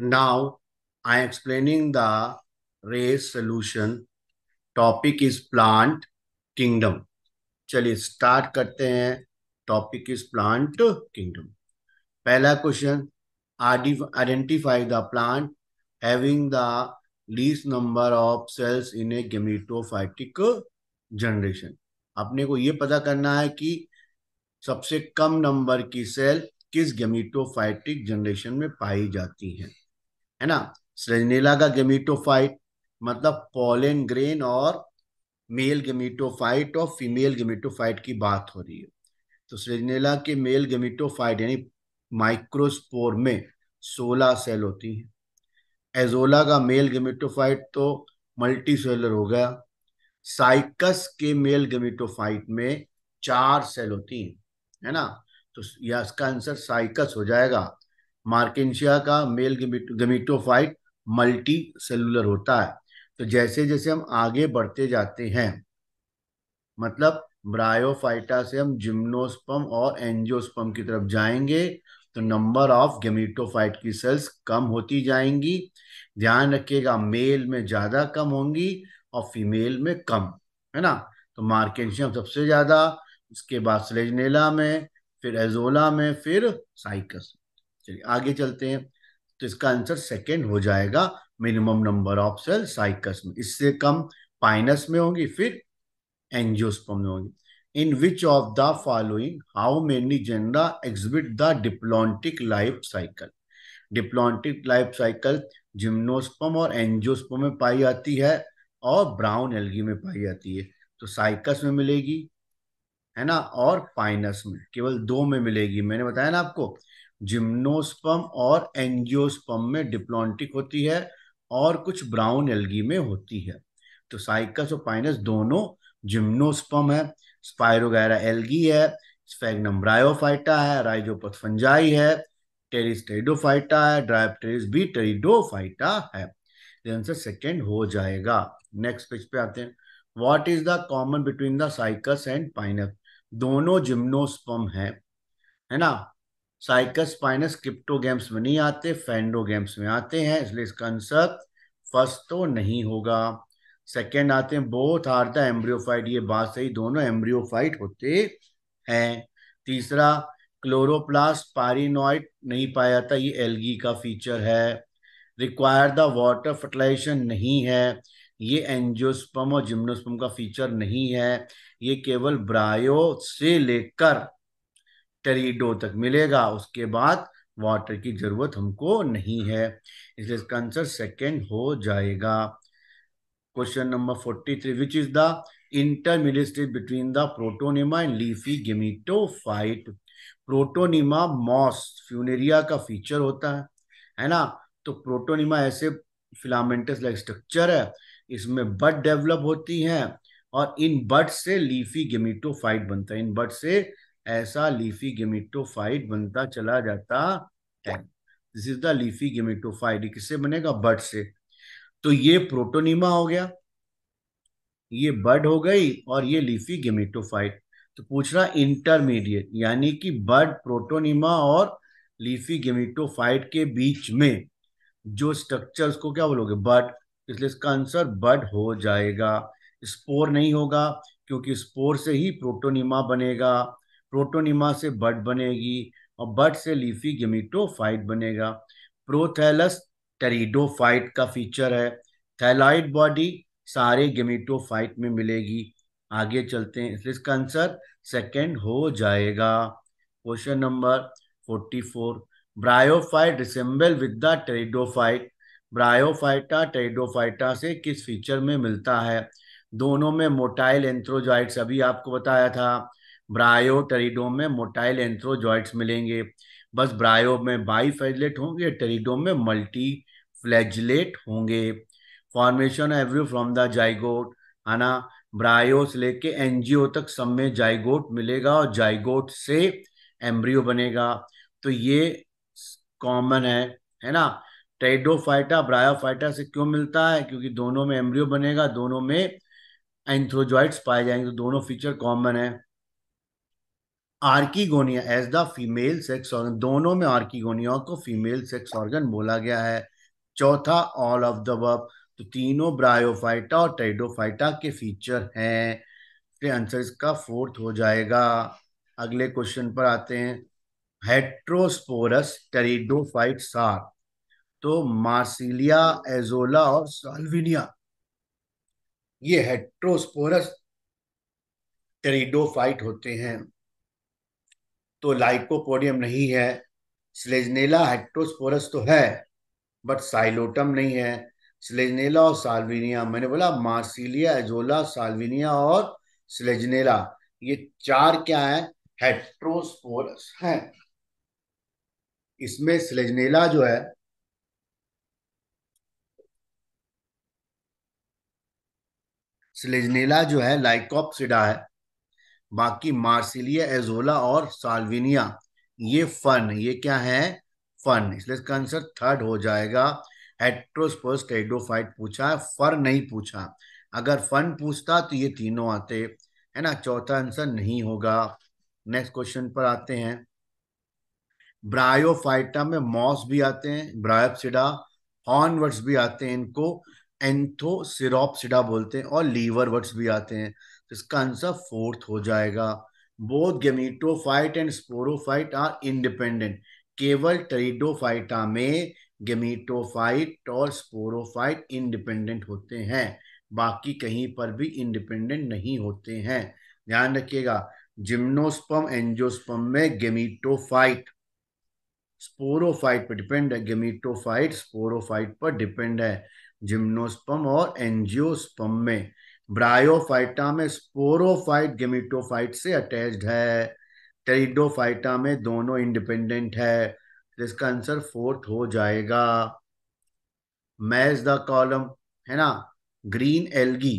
Now I am explaining the race solution. Topic is plant kingdom. चलिए start करते हैं topic is plant kingdom पहला question identify the plant having the least number of cells in a gametophytic generation अपने को ये पता करना है कि सबसे कम नंबर की सेल किस गेमिटोफाइटिक जनरेशन में पाई जाती हैं है ना सृजनेला का गेमिटोफाइट मतलब पॉलन ग्रेन और मेल गेमिटोफाइट और फीमेल गेमिटोफाइट की बात हो रही है तो सृजनेला के मेल गेमिटोफाइट यानी माइक्रोस्पोर में सोलह सेल होती हैं एजोला का मेल गेमिटोफाइट तो मल्टी सेलर हो गया साइकस के मेल गेमिटोफाइट में चार सेल होती हैं है ना तो यह इसका आंसर साइकस हो जाएगा मार्केशिया का मेल गमीटोफाइट मल्टी सेलुलर होता है तो जैसे जैसे हम आगे बढ़ते जाते हैं मतलब ब्रायोफाइटा से हम जिम्नोस्पम और एंजियोस्पम की तरफ जाएंगे तो नंबर ऑफ गेमिटोफाइट की सेल्स कम होती जाएंगी ध्यान रखिएगा मेल में ज़्यादा कम होंगी और फीमेल में कम है ना तो मार्केशियम सबसे ज़्यादा उसके बाद स्लेजनेला में फिर एजोला में फिर साइकस चलिए आगे चलते हैं तो इसका आंसर सेकेंड हो जाएगा minimum number of cell Cycas में इससे कम पाइनस में होंगी फिर एंजियोस्पम में होंगी in which of the following how many genera exhibit the diplontic life cycle diplontic life cycle gymnosperm और एंजियोस्पम में पाई जाती है और ब्राउन एल्गी में पाई जाती है तो साइकस में मिलेगी है ना और पाइनस में केवल दो में मिलेगी मैंने बताया ना आपको जिम्नोस्पम और एंजियोस्पम में डिप्लॉन्टिक होती है और कुछ ब्राउन एल्गी में होती है तो साइकस और पाइनस दोनों जिम्नोस्पम है स्पायरोगैरा एल्गी है स्फेगनम ब्रायोफाइटा है राइजोपथफंजाई है टेरिस टेरिडोफाइटा है ड्राइपटेरिस भी टेरिडोफाइटा है आंसर सेकेंड हो जाएगा नेक्स्ट पेज पे आते हैं what is the common between the Cycas and Pinus दोनों जिम्नोस्पम है है ना साइकस क्रिप्टो गेम्स में नहीं आते गेम्स में आते हैं इसलिए इसका आंसर फर्स्ट तो नहीं होगा सेकेंड आते हैं बोथ आर द एम्ब्रियोफाइट ये बात सही दोनों एम्ब्रियोफाइट होते हैं तीसरा क्लोरोप्लास्ट पारिनोइड नहीं पाया था ये एलगी का फीचर है रिक्वायर द वाटर फर्टिलाइजेशन नहीं है ये एंजियोस्पम और जिम्नोस्पम का फीचर नहीं है ये केवल ब्रायो से लेकर टेरिडो तक मिलेगा उसके बाद वाटर की जरूरत हमको नहीं है इसलिए इसका आंसर सेकेंड हो जाएगा question number forty three which is the intermediary between the protonema and leafy phyte protonema moss Funaria का फीचर होता है है ना तो प्रोटोनिमा ऐसे फिलामेंटस लाइक स्ट्रक्चर है इसमें बड डेवलप होती है और इन बड से लीफी गेमिटो फाइट बनता है इन बड से ऐसा लीफी गेमिटोफाइट बनता चला जाता है this is the leafy gametophyte किससे बनेगा बर्ड से तो ये प्रोटोनिमा हो गया ये बर्ड हो गई और ये लीफी गेमिटोफाइट तो पूछ रहा इंटरमीडिएट यानी कि बर्ड प्रोटोनिमा और लीफी गेमिटोफाइट के बीच में जो स्ट्रक्चर्स को क्या बोलोगे बर्ड इसलिए इसका आंसर बर्ड हो जाएगा स्पोर नहीं होगा क्योंकि स्पोर से ही प्रोटोनिमा बनेगा प्रोटोनिमा से बट बनेगी और बट से लीफी गेमिटोफाइट बनेगा प्रोथैलस टेरिडोफाइट का फीचर है थैलाइड बॉडी सारे गेमिटोफाइट में मिलेगी आगे चलते हैं इसका आंसर सेकेंड हो जाएगा question number forty four bryophyte resemble with the pteridophyte Bryophyta Pteridophyta से किस फीचर में मिलता है दोनों में मोटाइल एंथ्रोजाइट्स अभी आपको बताया था ब्रायो टेरिडोम में मोटाइल एंथ्रोजॉइट्स मिलेंगे बस ब्रायो में बाई फ्लैजलेट होंगे टेरिडोम में मल्टी फ्लैजलेट होंगे formation every from the zygote है ना ब्रायो से लेके एनजीओ तक सब में जाइगोट मिलेगा और जाइगोट से एम्ब्रियो बनेगा तो ये कॉमन है है ना टेडोफाइटा ब्रायोफाइटा से क्यों मिलता है क्योंकि दोनों में एम्ब्रियो बनेगा दोनों में एंथ्रोजॉइट्स पाए जाएंगे तो दोनों फीचर कॉमन है archegonia as the female sex organ दोनों में आर्कीगोनिया को फीमेल सेक्स ऑर्गन बोला गया है चौथा ऑल ऑफ द वर्ब तो तीनों ब्रायोफाइटा और टेडोफाइटा के फीचर हैं इसलिए आंसर इसका फोर्थ हो जाएगा अगले क्वेश्चन पर आते हैं हेट्रोस्पोरस टेरिडोफाइट सार तो मार्सिलिया एजोला और साल्विनिया ये हेट्रोस्पोरस टेरिडोफाइट होते हैं तो लाइकोपोडियम नहीं है स्लेजनेला हेट्रोस्पोरस तो है बट साइलोटम नहीं है स्लेजनेला और साल्विनिया मैंने बोला मार्सिलिया एजोला साल्विनिया और स्लेजनेला ये चार क्या है हेट्रोस्पोरस है इसमें स्लेजनेला जो है स्लेजनेला जो है लाइकोप्सिडा है बाकी मार्सिलिया एजोला और साल्विनिया ये फन ये क्या है फन इसलिए इसका आंसर थर्ड हो जाएगा हेट्रोस्पर्स पूछा है फर नहीं पूछा अगर फन पूछता तो ये तीनों आते है ना चौथा आंसर नहीं होगा नेक्स्ट क्वेश्चन पर आते हैं ब्रायोफाइटा में मॉस भी आते हैं ब्रायोपसिडा हॉर्नवर्ड्स भी आते हैं इनको एंथोसिरोपसिडा बोलते हैं और लीवर वर्ड्स भी आते हैं इसका आंसर फोर्थ हो जाएगा both gametophyte and sporophyte are independent केवल ट्रीडोफाइटा में गेमिटोफाइट और स्पोरोफाइट इंडिपेंडेंट होते हैं बाकी कहीं पर भी इंडिपेंडेंट नहीं होते हैं ध्यान रखिएगा जिम्नोस्पम एंजियोस्पम में गेमीटोफाइट स्पोरोफाइट पर डिपेंड है गेमिटोफाइट स्पोरोफाइट पर डिपेंड है जिम्नोस्पम और एंजियोस्पम में ब्रायोफाइटा में स्पोरोफाइट गेमिटोफाइट से अटैच्ड है टेरिडोफाइटा में दोनों इंडिपेंडेंट है इसका आंसर फोर्थ हो जाएगा मैज द कॉलम है ना ग्रीन एल्गी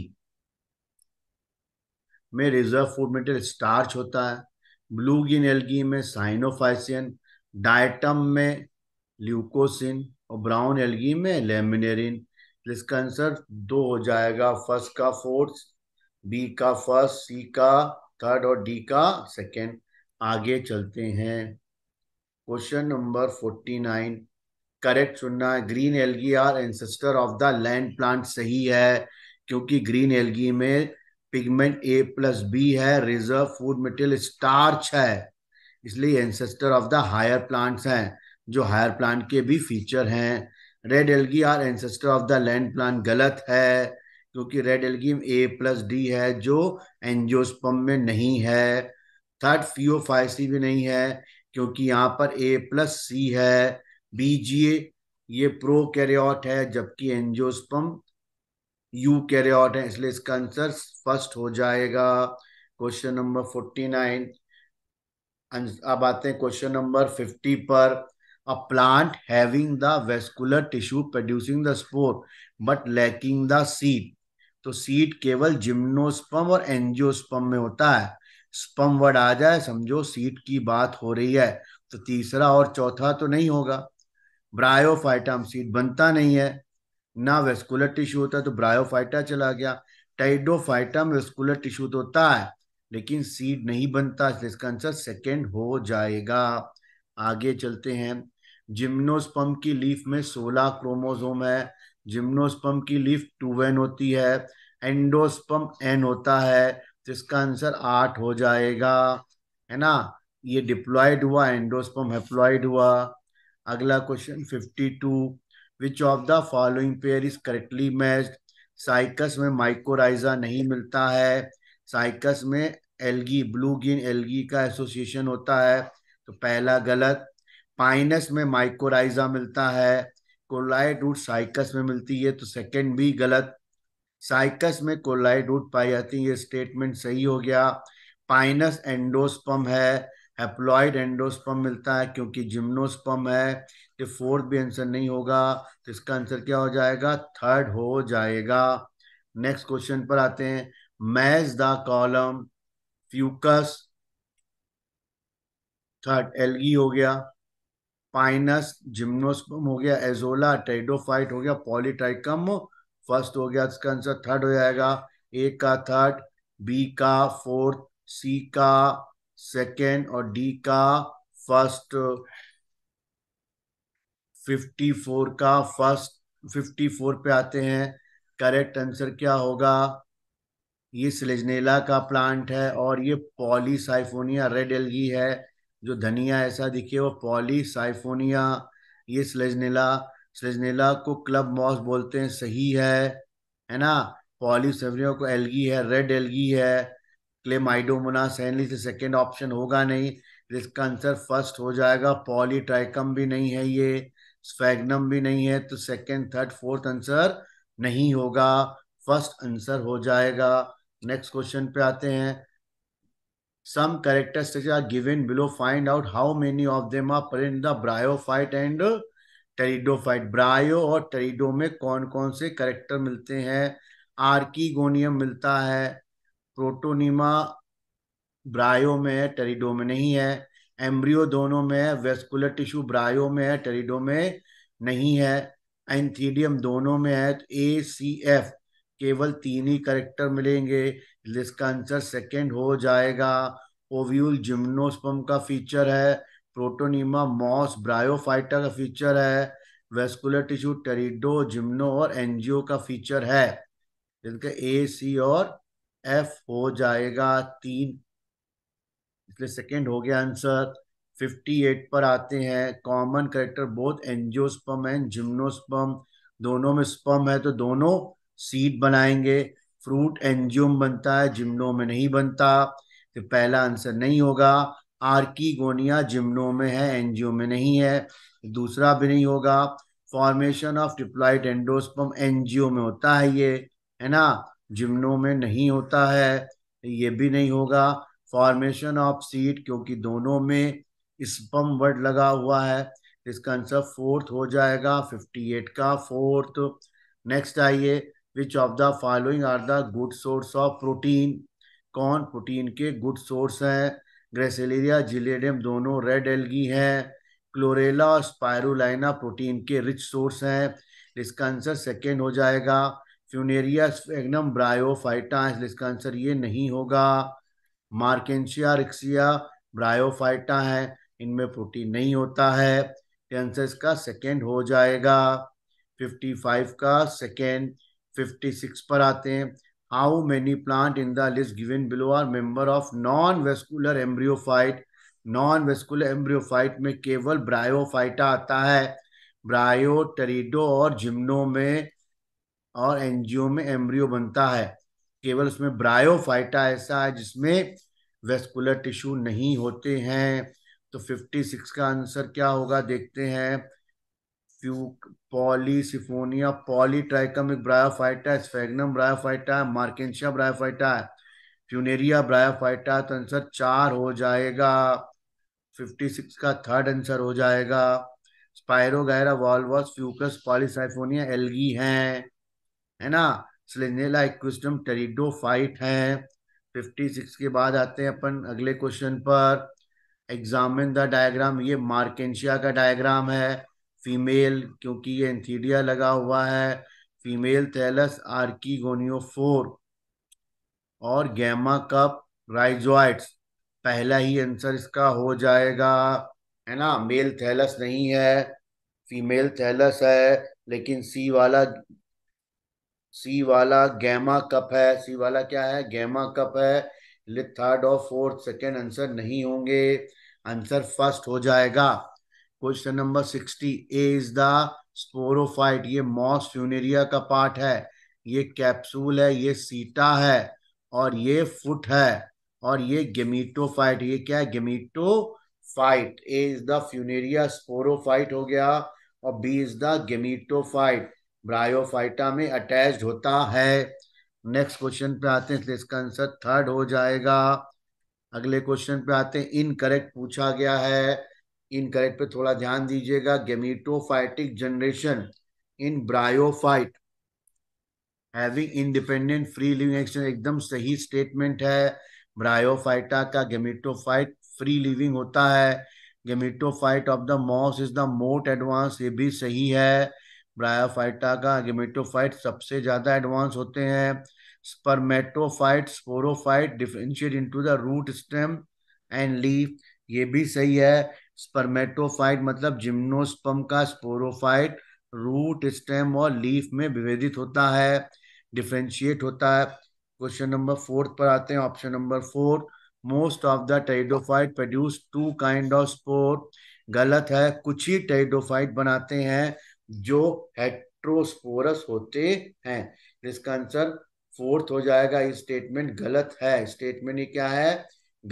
में रिजर्व फूड मटेरियल स्टार्च होता है ब्लू ग्रीन एल्गी में साइनोफाइसियन डायटम में ल्यूकोसिन और ब्राउन एल्गी में लेमिनेरिन इसका आंसर दो हो जाएगा फर्स्ट का फोर्थ बी का फर्स्ट सी का थर्ड और डी का सेकेंड आगे चलते हैं question number forty nine correct सुनना है green algae are ancestor of the land plant सही है क्योंकि ग्रीन एलगी में पिगमेंट ए प्लस बी है रिजर्व फूड मटेरियल स्टार्च है इसलिए ancestor of the higher plants हैं जो हायर प्लांट के भी फीचर हैं red algae are ancestor of the land plant गलत है क्योंकि red algae A plus D है जो एनजियोस्पम में नहीं है थर्ड फीओ फाइव सी भी नहीं है क्योंकि यहाँ पर ए प्लस सी है बीजीए ये प्रो कैरियोट है जबकि एनजियोस्पम यू कैरियोट है इसलिए इसका आंसर फर्स्ट हो जाएगा क्वेश्चन नंबर फोर्टी नाइन अब आते हैं क्वेश्चन नंबर फिफ्टी पर a plant having the vascular tissue producing the spore but lacking the seed तो सीड केवल जिम्नोस्पम और एंजियोस्पम में होता है स्पम वर्ड आ जाए समझो सीड की बात हो रही है तो तीसरा और चौथा तो नहीं होगा ब्रायोफाइटम सीड बनता नहीं है ना वेस्कुलर टिश्यू होता है तो ब्रायोफाइटा चला गया टाइडोफाइटम वेस्कुलर टिश्यू तो होता है लेकिन सीड नहीं बनता इसका आंसर सेकेंड हो जाएगा आगे चलते हैं जिम्नोस्पम की लीफ में सोलह क्रोमोजोम है जिम्नोस्पम की लीफ टू एन होती है एंडोस्पम एन होता है तो इसका आंसर आठ हो जाएगा है ना ये डिप्लॉयड हुआ एंडोस्पम हेप्लॉयड हुआ अगला question fifty two which of the following pair is correctly matched cycas में माइकोराइजा नहीं मिलता है साइकस में एलगी ब्लू ग्रीन एलगी का एसोसिएशन होता है तो पहला गलत पाइनस में माइकोराइजा मिलता है कोलाइड रूट साइकस में मिलती है तो सेकंड भी गलत साइकस में कोलाइड रूट पाई जाती है ये स्टेटमेंट सही हो गया पाइनस एंडोस्पम है एप्लॉयड एंडोस्पम मिलता है क्योंकि जिम्नोस्पम है तो फोर्थ भी आंसर नहीं होगा तो इसका आंसर क्या हो जाएगा थर्ड हो जाएगा नेक्स्ट क्वेश्चन पर आते हैं match the column fucus third algae हो गया पाइनस जिम्नोस्पम हो गया एजोला टेडोफाइट हो गया पॉलीटाइकम फर्स्ट हो गया इसका आंसर थर्ड हो जाएगा ए का थर्ड बी का फोर्थ सी का सेकेंड और डी का फर्स्ट फिफ्टी फोर का फर्स्ट फिफ्टी फोर पे आते हैं करेक्ट आंसर क्या होगा ये सिलेजनेला का प्लांट है और ये पॉलीसाइफोनिया रेड एलगी है जो धनिया ऐसा दिखे वो पॉली साइफोनिया ये स्लेजनेला स्लेजनेला को क्लब मॉस बोलते हैं सही है है ना पॉली सेवनिया को एलगी है रेड एलगी है क्लेमाइडोमोना सैनली से सेकेंड ऑप्शन होगा नहीं इसका आंसर फर्स्ट हो जाएगा पॉली ट्राइकम भी नहीं है ये स्फेगनम भी नहीं है तो सेकेंड थर्ड फोर्थ आंसर नहीं होगा फर्स्ट आंसर हो जाएगा नेक्स्ट क्वेश्चन पे आते हैं some characteristics are given below. Find out how many of them are present in the bryophyte and pteridophyte bryo और टेरिडो में कौन कौन से करेक्टर मिलते हैं आर्कीगोनियम मिलता है प्रोटोनिमा ब्रायो में है टेरिडो में नहीं है एम्ब्रियो दोनों में है वेस्कुलर टिश्यू ब्रायो में है टेरिडो में नहीं है एंथीडियम दोनों में है ए सी एफ केवल तीन ही करेक्टर मिलेंगे इसका आंसर सेकेंड हो जाएगा ओव्यूल जिम्नोस्पम का फीचर है प्रोटोनिमा मॉस ब्रायोफाइटा का फीचर है वेस्कुलर टिश्यू टेरिडो जिम्नो और एनजीओ का फीचर है जिनका ए सी और एफ हो जाएगा तीन इसलिए सेकेंड हो गया आंसर 58 पर आते हैं common character both angiosperm and gymnosperm दोनों में स्पम है तो दोनों सीट बनाएंगे फ्रूट एंजियोम बनता है जिम्नो में नहीं बनता तो पहला आंसर नहीं होगा आर्कीगोनिया जिम्नो में है एनजीओ में नहीं है दूसरा भी नहीं होगा formation of diploid endosperm angio में होता है ये है ना जिम्नो में नहीं होता है ये भी नहीं होगा फॉर्मेशन ऑफ सीट क्योंकि दोनों में स्पम वर्ड लगा हुआ है इसका आंसर फोर्थ हो जाएगा फिफ्टी एट का फोर्थ नेक्स्ट आइए which of the following are the good source of protein कौन प्रोटीन के गुड सोर्स हैं ग्रेसेलेरिया जिलेडियम दोनों रेड एल्गी हैं क्लोरेला और स्पायरोना प्रोटीन के रिच सोर्स हैं इसका आंसर सेकेंड हो जाएगा फ्यूनेरिया स्पेगनम ब्रायोफाइटा इसका आंसर ये नहीं होगा मार्केशिया रिक्सिया ब्रायोफाइटा है इनमें प्रोटीन नहीं होता है आंसर इसका सेकेंड हो जाएगा फिफ्टी फाइव का सेकेंड 56 पर आते हैं how many plant in the list given below are member of non vascular embryophyte non vascular embryophyte में केवल ब्रायोफाइटा आता है ब्रायो टरीडो और जिम्नो में और एनजीओ में एम्ब्रियो बनता है केवल उसमें ब्रायोफाइटा ऐसा है जिसमें वेस्कुलर टिश्यू नहीं होते हैं तो 56 का आंसर क्या होगा देखते हैं पॉलीसिफोनिया पॉलीसिफोनिया एक ब्रायोफाइटा स्फेगनम ब्रायोफाइटा मार्केशिया ब्रायोफाइटा फ्यूनेरिया ब्रायोफाइटा तो आंसर चार हो जाएगा फिफ्टी सिक्स का थर्ड आंसर हो जाएगा spiro volvox fucus polysiphonia algae है है ना सिलेजेला इक्विस्टम टेरिडोफाइट हैं फिफ्टी सिक्स के बाद आते हैं अपन अगले क्वेश्चन पर एग्जामिन द डायग्राम ये मार्केशिया का डायग्राम है फीमेल क्योंकि ये एंथीडिया लगा हुआ है फीमेल थैलस आर्की फोर और गैमा कप राइजोइड्स पहला ही आंसर इसका हो जाएगा है ना मेल थैलस नहीं है फीमेल थैलस है लेकिन सी वाला सी वाला गैमा कप है सी वाला क्या है गैमा कप है थर्ड और फोर्थ सेकेंड आंसर नहीं होंगे आंसर फर्स्ट हो जाएगा question number sixty A is the sporophyte ये मॉस फ्यूनेरिया का पार्ट है ये कैप्सूल है ये सीटा है और ये फुट है और ये गेमीटोफाइट ये क्या है gametophyte A is the funaria sporophyte हो गया और B is the gametophyte bryophyta में अटैच होता है नेक्स्ट क्वेश्चन पे आते हैं तो इसका आंसर थर्ड हो जाएगा अगले क्वेश्चन पे आते हैं इनकरेक्ट पूछा गया है इन इनकरेक्ट पे थोड़ा ध्यान दीजिएगा gametophytic generation in bryophyte having independent free living action एकदम सही स्टेटमेंट है ब्रायोफाइटा का गेमिटोफाइट फ्री लिविंग होता है gametophyte of the moss is the most advance ये भी सही है ब्रायोफाइटा का गेमिटोफाइट सबसे ज़्यादा एडवांस होते हैं spermatophyte sporophyte differentiate into the root stem and leaf ये भी सही है स्पर्मेटोफाइट मतलब जिम्नोस्पम का स्पोरोफाइट रूट स्टेम और लीफ में विभेदित होता है डिफ्रेंशिएट होता है क्वेश्चन नंबर फोर्थ पर आते हैं option number four most of the pteridophyte produce two kind of spore गलत है कुछ ही टेडोफाइट बनाते हैं जो हेट्रोस्पोरस होते हैं इसका आंसर फोर्थ हो जाएगा ये स्टेटमेंट गलत है स्टेटमेंट ये क्या है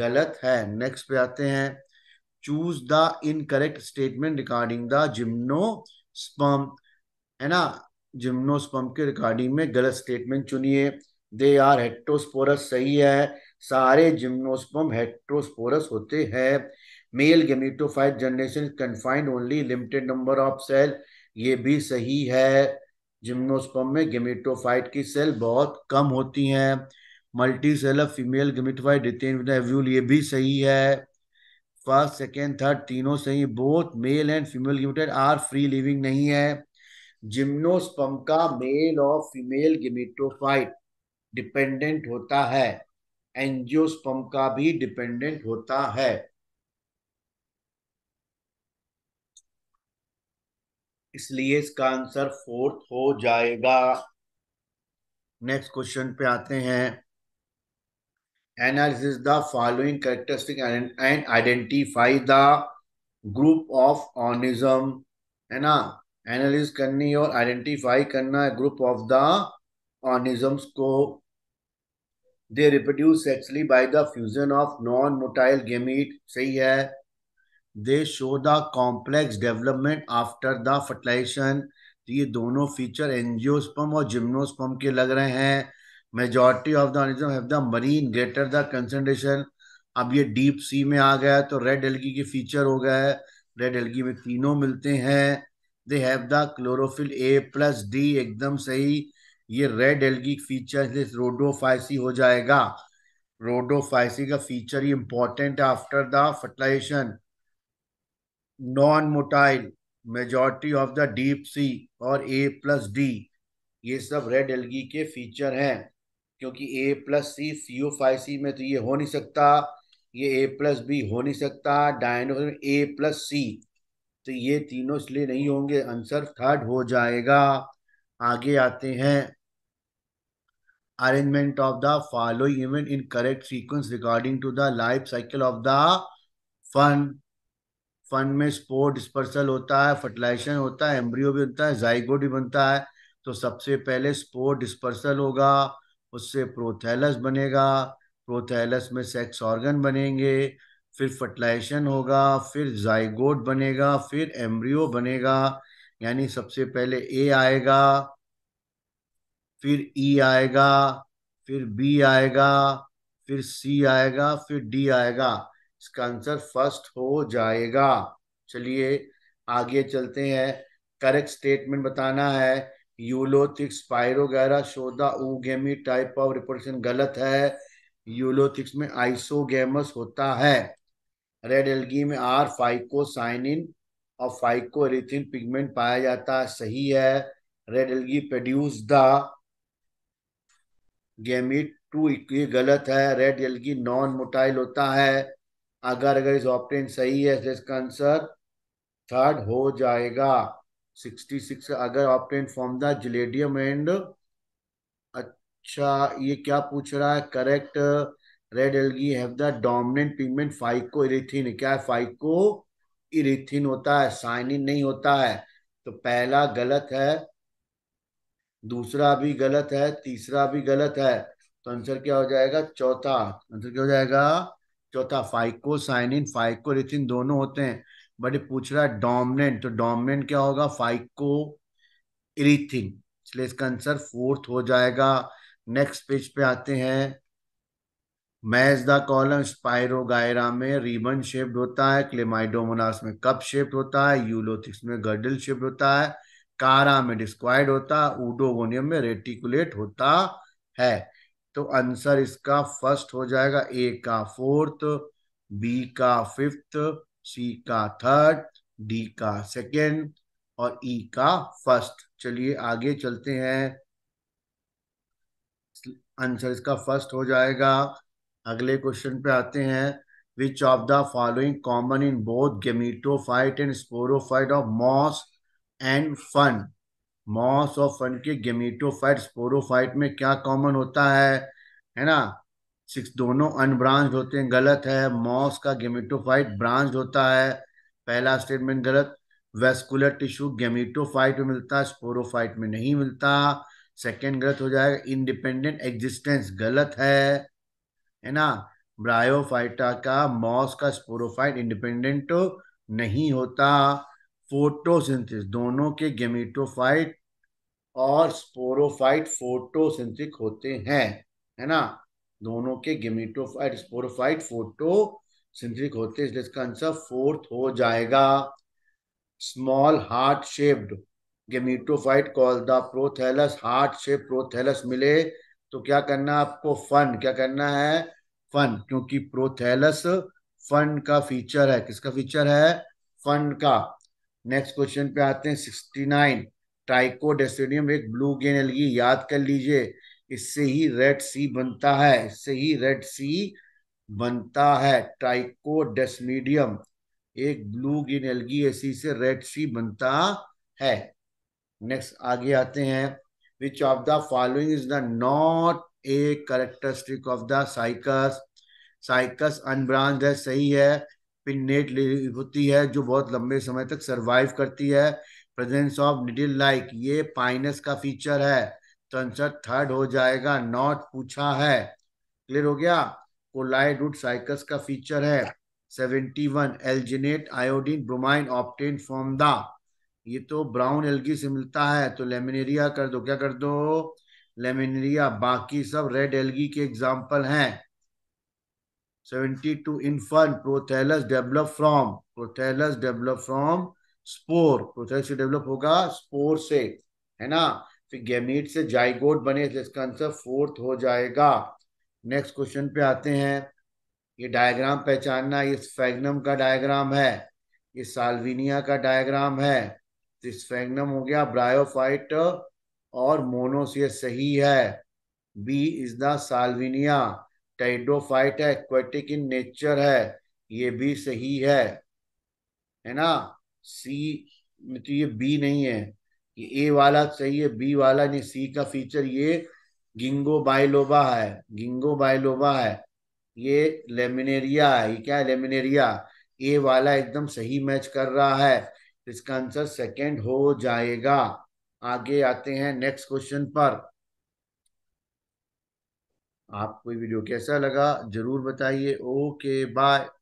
गलत है नेक्स्ट पे आते हैं choose the incorrect statement regarding the gymnosperm है ना जिम्नोस्पम के रिकॉर्डिंग में गलत स्टेटमेंट चुनिए दे आर हेट्रोस्पोरस सही है सारे जिम्नोस्पम हेट्रोस्पोरस होते हैं male gametophyte generation confined only limited number of cell ये भी सही है जिम्नोस्पम में गेमिटोफाइट की सेल बहुत कम होती हैं multicellular female gametophyte detain with ovule ये भी सही है फर्स्ट सेकेंड थर्ड तीनों से ही both male and female gametophyte are free living नहीं है जिम्नोस्पम का मेल और फीमेल गिमिटोफाइट डिपेंडेंट होता है एंजियोस्पम का भी डिपेंडेंट होता है इसलिए इसका आंसर फोर्थ हो जाएगा नेक्स्ट क्वेश्चन पे आते हैं analysis the following characteristic and, and identify the group of organism है ना एनालिज करनी और आइडेंटिफाई करना है ग्रुप ऑफ द ऑनिजम्स को they reproduce sexually by the fusion of non motile gamete सही है they show the complex development after the fertilization ये दोनों फीचर एनजियोस्पम और जिम्नोस्पम के लग रहे हैं majority of the organism have the marine greater the concentration अब ये डीप सी में आ गया तो रेड एल्गी के फीचर हो गया है रेड एल्गी में तीनों मिलते हैं they have the chlorophyll A plus D एकदम सही ये रेड एल्गी फीचर रोडोफाइसी हो जाएगा रोडोफाइसी का फीचर ही important after the fertilization non motile majority of the deep sea और ए प्लस डी ये सब रेड एल्गी के फीचर हैं क्योंकि ए प्लस सी सी ओ फाइव सी में तो ये हो नहीं सकता ये ए प्लस बी हो नहीं सकता डायनो में ए प्लस सी तो ये तीनों इसलिए नहीं होंगे आंसर थर्ड हो जाएगा आगे आते हैं arrangement of the following event in correct sequence recording to the life cycle of the fern fern में स्पोर डिस्पर्सल होता है फर्टिलाइजेशन होता है एम्ब्रियो भी होता है जाइगोड भी बनता है तो सबसे पहले स्पोर डिस्पर्सल होगा उससे प्रोथैलस बनेगा प्रोथैलस में सेक्स ऑर्गन बनेंगे फिर फर्टिलाइजेशन होगा फिर जाइगोट बनेगा फिर एम्ब्रियो बनेगा यानी सबसे पहले ए आएगा फिर ई e आएगा फिर बी आएगा फिर सी आएगा फिर डी आएगा इसका आंसर फर्स्ट हो जाएगा चलिए आगे चलते हैं करेक्ट स्टेटमेंट बताना है यूलोथिक्स पायरोगैरा शोधा ऊगेमी टाइप ऑफ रिपोर्टेशन गलत है यूलोथिक्स में आइसोगेमस होता है रेड एल्गी में आर फाइकोसाइनिन और फाइकोरिथिन पिगमेंट पाया जाता है सही है red algae produce the gamete too ये गलत है रेड एल्गी नॉन मोटाइल होता है अगर अगर इस ऑप्टेन सही है तो इसका आंसर थर्ड हो जाएगा 66 अगर obtained from the gelidium and अच्छा ये क्या पूछ रहा है correct red algae have the dominant pigment phycoerythrin क्या है फाइको इरेथिन होता है साइनिन नहीं होता है तो पहला गलत है दूसरा भी गलत है तीसरा भी गलत है तो आंसर क्या हो जाएगा चौथा आंसर क्या हो जाएगा चौथा फाइको साइनिन फाइको रिथिन दोनों होते हैं बट ये पूछ रहा है डोमिनेंट तो डोमिनेंट क्या होगा फाइको इरीथिन इसलिए इसका आंसर फोर्थ हो जाएगा नेक्स्ट पेज पे आते हैं मैज द कॉलम स्पायरोगायरा में रिबन शेप्ड होता है क्लेमाइडोमोनास में कप शेप्ड होता है यूलोथिक्स में गर्डल शेप्ड होता है कारा में डिस्क्वाइड होता है उडोगोनियम में रेटिकुलेट होता है तो आंसर इसका फर्स्ट हो जाएगा ए का फोर्थ बी का फिफ्थ सी का थर्ड डी का सेकेंड और ई e का फर्स्ट चलिए आगे चलते हैं आंसर इसका फर्स्ट हो जाएगा अगले क्वेश्चन पे आते हैं which of the following common in both gametophyte and sporophyte of moss and fern moss और फन के गेमीटोफाइट स्पोरोफाइट में क्या कॉमन होता है है ना सिक्स दोनों अनब्रांच होते हैं गलत है मॉस का गेमिटोफाइट ब्रांच होता है पहला स्टेटमेंट गलत वेस्कुलर टिश्यू गेमिटोफाइट में मिलता है स्पोरोफाइट में नहीं मिलता सेकेंड गलत हो जाएगा इंडिपेंडेंट एग्जिस्टेंस गलत है है ना ब्रायोफाइटा का मॉस का स्पोरोफाइट इंडिपेंडेंट नहीं होता फोटोसिंथिस दोनों के गेमिटोफाइट और स्पोरोफाइट फोटोसिंथिक होते हैं है ना दोनों के गेमिटोफाइट स्पोरोफाइट फोटो सिंथेटिक होते हैं इसलिए इसका आंसर फोर्थ हो जाएगा small heart shaped gametophyte call the prothallus heart shape prothallus मिले तो क्या करना है आपको फन क्या करना है फन क्योंकि प्रोथेलस फन का फीचर है किसका फीचर है फन का नेक्स्ट क्वेश्चन पे आते हैं सिक्सटी नाइन ट्राइकोडेस्टेडियम एक ब्लू गेन एलगी याद कर लीजिए इससे ही रेड सी बनता है इससे ही रेड सी बनता है ट्राइकोडेस्मीडियम एक ब्लू गिन एलगी एसी से रेड सी बनता है नेक्स्ट आगे आते हैं which of the following is the not a characteristic of the cycas cycas unbranch है सही है पिन्नेट होती है जो बहुत लंबे समय तक सरवाइव करती है प्रेजेंस ऑफ निडिल लाइक ये पाइनस का फीचर है संसद थर्ड हो जाएगा नॉट पूछा है क्लियर हो गया कोलाइड रूट साइकस का फीचर है one alginate iodine bromine obtained from the ये तो ब्राउन एल्गी से मिलता है तो लेमिनेरिया कर दो क्या कर दो लेमिनेरिया बाकी सब रेड एल्गी के एग्जाम्पल हैं in fern prothallus develop from prothallus develop from spore prothallus develop होगा स्पोर से है ना फिर गैमीट से जाइगोट बने तो इसका आंसर फोर्थ हो जाएगा नेक्स्ट क्वेश्चन पे आते हैं ये डायग्राम पहचानना ये स्फेग्नम का डायग्राम है ये साल्विनिया का डायग्राम है तो स्फेग्नम हो गया ब्रायोफाइट और मोनोस ये सही है B is the salvinia pteridophyte है एक्वेटिक इन नेचर है ये भी सही है है ना सी तो मतलब ये बी नहीं है ये ए वाला चाहिए बी वाला नहीं सी का फीचर ये गिंगो बायलोबा है गिंगो बायलोबा है ये लेमिनेरिया है ये क्या है लेमिनेरिया ए वाला एकदम सही मैच कर रहा है तो इसका आंसर सेकंड हो जाएगा आगे आते हैं नेक्स्ट क्वेश्चन पर आपको वीडियो कैसा लगा जरूर बताइए ओके बाय